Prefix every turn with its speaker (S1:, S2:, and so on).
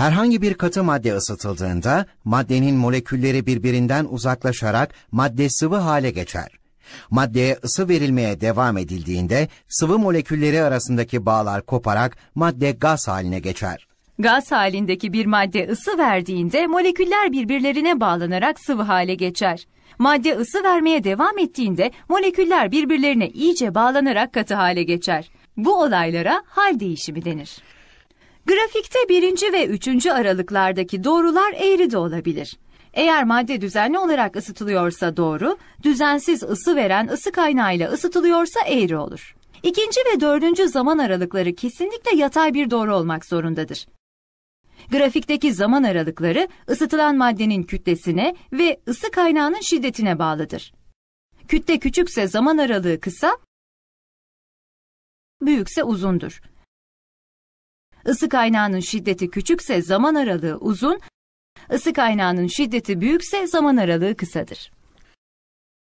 S1: Herhangi bir katı madde ısıtıldığında maddenin molekülleri birbirinden uzaklaşarak madde sıvı hale geçer. Maddeye ısı verilmeye devam edildiğinde sıvı molekülleri arasındaki bağlar koparak madde gaz haline geçer.
S2: Gaz halindeki bir madde ısı verdiğinde moleküller birbirlerine bağlanarak sıvı hale geçer. Madde ısı vermeye devam ettiğinde moleküller birbirlerine iyice bağlanarak katı hale geçer. Bu olaylara hal değişimi denir. Grafikte birinci ve üçüncü aralıklardaki doğrular eğri de olabilir. Eğer madde düzenli olarak ısıtılıyorsa doğru, düzensiz ısı veren ısı kaynağıyla ısıtılıyorsa eğri olur. İkinci ve dördüncü zaman aralıkları kesinlikle yatay bir doğru olmak zorundadır. Grafikteki zaman aralıkları ısıtılan maddenin kütlesine ve ısı kaynağının şiddetine bağlıdır. Kütle küçükse zaman aralığı kısa, büyükse uzundur. Isı kaynağının şiddeti küçükse zaman aralığı uzun, ısı kaynağının şiddeti büyükse zaman aralığı kısadır.